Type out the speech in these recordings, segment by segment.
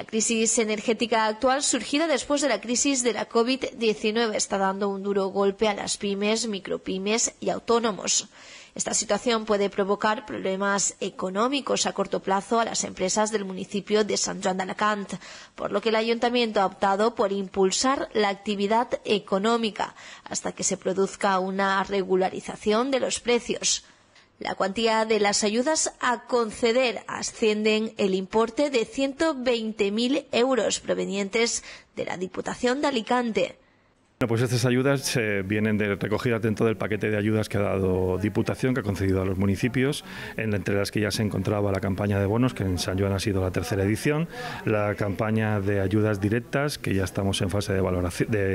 La crisis energética actual, surgida después de la crisis de la COVID-19, está dando un duro golpe a las pymes, micropymes y autónomos. Esta situación puede provocar problemas económicos a corto plazo a las empresas del municipio de San Juan de Alacant, por lo que el ayuntamiento ha optado por impulsar la actividad económica hasta que se produzca una regularización de los precios. La cuantía de las ayudas a conceder ascienden el importe de 120.000 euros provenientes de la Diputación de Alicante. Bueno, pues estas ayudas eh, vienen de recogidas dentro del paquete de ayudas que ha dado Diputación, que ha concedido a los municipios, entre las que ya se encontraba la campaña de bonos, que en San Juan ha sido la tercera edición, la campaña de ayudas directas, que ya estamos en fase de,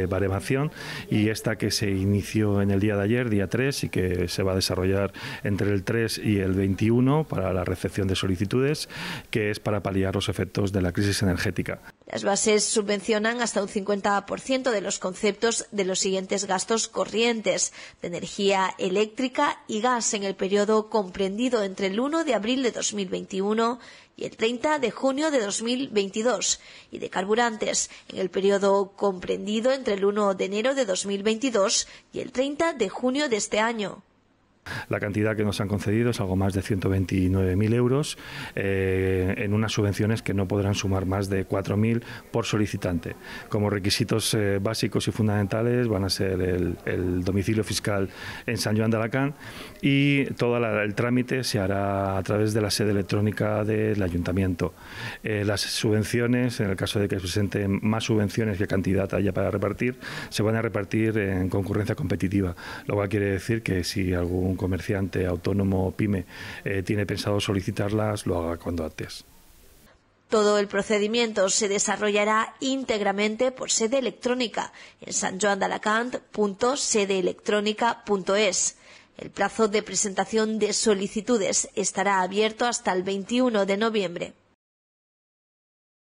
valoración, y esta que se inició en el día de ayer, día 3, y que se va a desarrollar entre el 3 y el 21 para la recepción de solicitudes, que es para paliar los efectos de la crisis energética. Las bases subvencionan hasta un 50% de los conceptos de los siguientes gastos corrientes de energía eléctrica y gas en el periodo comprendido entre el 1 de abril de 2021 y el 30 de junio de 2022 y de carburantes en el periodo comprendido entre el 1 de enero de 2022 y el 30 de junio de este año. La cantidad que nos han concedido es algo más de 129.000 euros eh, en unas subvenciones que no podrán sumar más de 4.000 por solicitante. Como requisitos eh, básicos y fundamentales van a ser el, domicilio fiscal en San Joan de Alacán y todo el trámite se hará a través de la sede electrónica del ayuntamiento. Eh, las subvenciones, en el caso de que se presenten más subvenciones que cantidad haya para repartir, se van a repartir en concurrencia competitiva, lo cual quiere decir que si algún comerciante autónomo o pyme eh, tiene pensado solicitarlas, lo haga cuando antes. Todo el procedimiento se desarrollará íntegramente por sede electrónica en sanjoandalacant.sedeelectronica.es. El plazo de presentación de solicitudes estará abierto hasta el 21 de noviembre.